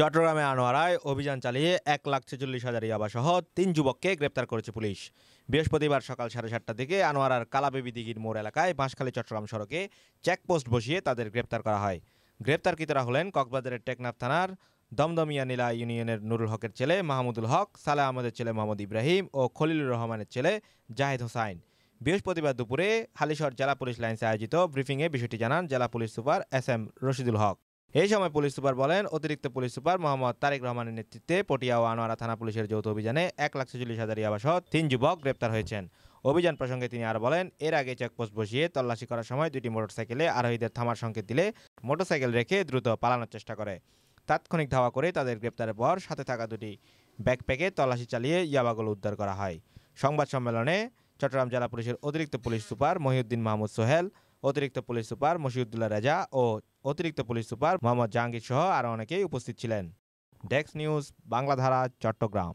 চট্টগ্রামে আনোয়ারায় অভিযান চালিয়ে এক লাখ ছেচল্লিশ হাজার ইয়াবাসহ তিন যুবককে গ্রেপ্তার করেছে পুলিশ বৃহস্পতিবার সকাল সাড়ে সাতটা থেকে আনোয়ারার কালাবেবি দিঘির মোড় এলাকায় বাঁশখালী চট্টগ্রাম সড়কে চেকপোস্ট বসিয়ে তাদের গ্রেপ্তার করা হয় গ্রেপ্তারকৃতরা হলেন কক্সবাজারের টেকনাফ থানার দমদমিয়া নীলা ইউনিয়নের নুরুল হকের ছেলে মাহমুদুল হক সালে আহমদের ছেলে মোহাম্মদ ইব্রাহিম ও খলিলুর রহমানের ছেলে জাহেদ হোসাইন বৃহস্পতিবার দুপুরে হালিশহর জেলা পুলিশ লাইন্সে আয়োজিত ব্রিফিংয়ে বিষয়টি জানান জেলা police super S M Rashidul Haque এই সময় পুলিশ সুপার বলেন অতিরিক্ত পুলিশ সুপার মোহাম্মদ তারেক রহমানের নেতৃত্বে পটিয়া ও আনোয়ারা থানা পুলিশের যৌথ অভিযানে এক লাখ ছেচল্লিশ হাজার ইয়াবাসহ তিন যুবক গ্রেপ্তার হয়েছেন অভিযান প্রসঙ্গে তিনি আর বলেন এর আগে চেকপোস্ট বসিয়ে তল্লাশি করার সময় দুটি মোটরসাইকেলে আরোহীদের থামার সংকেত দিলে মোটরসাইকেল রেখে দ্রুত পালানোর চেষ্টা করে তাৎক্ষণিক ধাওয়া করে তাদের গ্রেপ্তারের পর সাথে থাকা দুটি ব্যাকপ্যাকে তল্লাশি চালিয়ে ইয়াবাগুলো উদ্ধার করা হয় সংবাদ সম্মেলনে চট্টগ্রাম জেলা পুলিশের অতিরিক্ত পুলিশ সুপার মহিউদ্দিন মাহমুদ সোহেল অতিরিক্ত পুলিশ সুপার মশিউদ্দুল্লাহ রাজা ও অতিরিক্ত পুলিশ সুপার মোহাম্মদ জাহাঙ্গীর সহ আরও অনেকেই উপস্থিত ছিলেন ডেক্স নিউজ বাংলাধারা চট্টগ্রাম